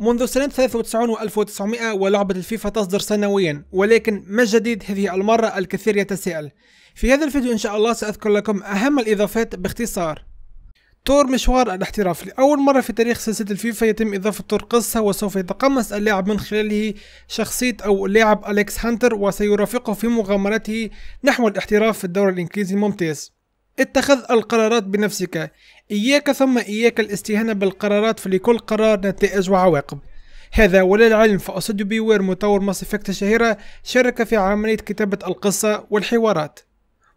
منذ سنة 93 و1900 ولعبة الفيفا تصدر سنويا ولكن ما الجديد هذه المرة الكثير يتساءل في هذا الفيديو إن شاء الله سأذكر لكم أهم الإضافات باختصار طور مشوار الاحتراف لأول مرة في تاريخ سلسلة الفيفا يتم إضافة طور قصة وسوف يتقمص اللاعب من خلاله شخصية أو اللاعب أليكس هانتر وسيرافقه في مغامرته نحو الاحتراف في الدوري الإنجليزي الممتاز اتخذ القرارات بنفسك إياك ثم إياك الاستهانة بالقرارات فلكل قرار نتائج وعواقب هذا وللعلم فأصد بيوير مطور ماس افكت الشهيرة شارك في عملية كتابة القصة والحوارات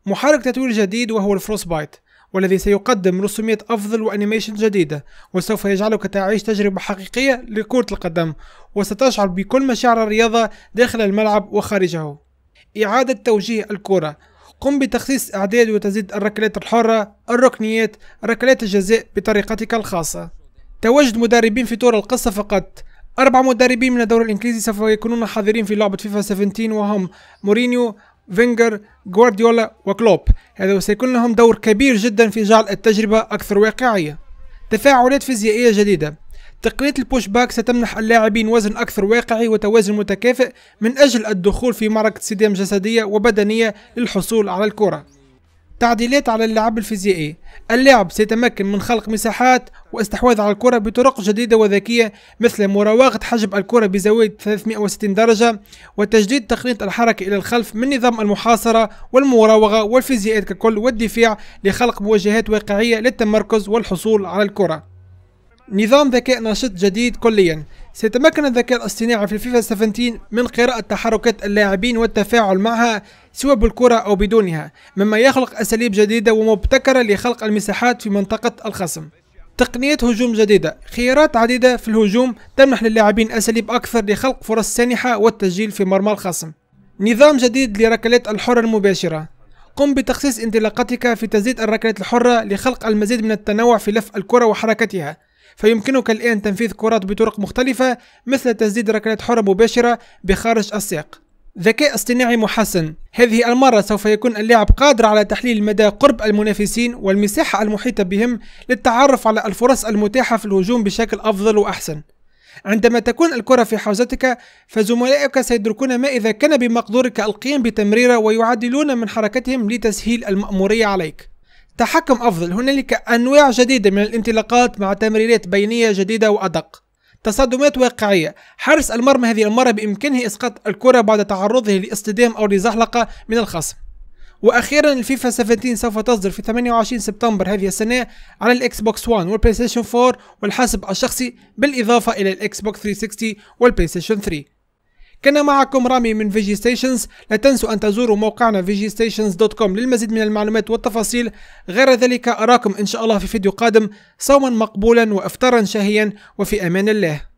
محرك تطوير جديد وهو الفروس بايت والذي سيقدم رسوميات أفضل وأنيميشن جديدة وسوف يجعلك تعيش تجربة حقيقية لكرة القدم وستشعر بكل مشاعر الرياضة داخل الملعب وخارجه إعادة توجيه الكرة قم بتخصيص أعداد وتزيد الركلات الحرة الركنيات ركلات الجزاء بطريقتك الخاصة تواجد مدربين في طور القصة فقط أربع مدربين من الدوري الإنجليزي سوف يكونون حاضرين في لعبة فيفا 17 وهم مورينيو فينجر غوارديولا وكلوب هذا سيكون لهم دور كبير جدا في جعل التجربة أكثر واقعية تفاعلات فيزيائية جديدة تقنية البوش باك ستمنح اللاعبين وزن أكثر واقعي وتوازن متكافئ من أجل الدخول في معركة صدام جسدية وبدنية للحصول على الكرة. تعديلات على اللعب الفيزيائي اللاعب سيتمكن من خلق مساحات واستحواذ على الكرة بطرق جديدة وذكية مثل مراوغة حجب الكرة بزاوية 360 درجة وتجديد تقنية الحركة إلى الخلف من نظام المحاصرة والمراوغة والفيزيائيات ككل والدفاع لخلق مواجهات واقعية للتمركز والحصول على الكرة نظام ذكاء نشط جديد كليا سيتمكن الذكاء الاصطناعي في الفيفا 17 من قراءة تحركات اللاعبين والتفاعل معها سواء بالكرة أو بدونها مما يخلق أساليب جديدة ومبتكرة لخلق المساحات في منطقة الخصم تقنية هجوم جديدة خيارات عديدة في الهجوم تمنح للاعبين أساليب أكثر لخلق فرص سانحة والتسجيل في مرمى الخصم نظام جديد لركلات الحرة المباشرة قم بتخصيص انطلاقتك في تزيد الركلات الحرة لخلق المزيد من التنوع في لف الكرة وحركتها فيمكنك الآن تنفيذ كرات بطرق مختلفة مثل تسديد ركلات حرة مباشرة بخارج الساق ذكاء اصطناعي محسن هذه المرة سوف يكون اللاعب قادر على تحليل مدى قرب المنافسين والمساحة المحيطة بهم للتعرف على الفرص المتاحة في الهجوم بشكل أفضل وأحسن عندما تكون الكرة في حوزتك فزملائك سيدركون ما إذا كان بمقدورك القيام بتمريرة ويعدلون من حركتهم لتسهيل المأمورية عليك تحكم أفضل هنالك أنواع جديدة من الانطلاقات مع تمريرات بينية جديدة وأدق تصادمات واقعية حارس المرمى هذه المرة بإمكانه إسقاط الكرة بعد تعرضه لاصطدام أو لزحلقة من الخصم واخيرا الفيفا 17 سوف تصدر في 28 سبتمبر هذه السنه على الاكس بوكس 1 والبلاي ستيشن 4 والحاسب الشخصي بالاضافه الى الاكس بوكس 360 والبلاي ستيشن 3 كان معكم رامي من فيجي ستيشنز لا تنسوا أن تزوروا موقعنا فيجي ستيشنز دوت كوم للمزيد من المعلومات والتفاصيل غير ذلك أراكم إن شاء الله في فيديو قادم صوما مقبولا وإفطارا شهيا وفي أمان الله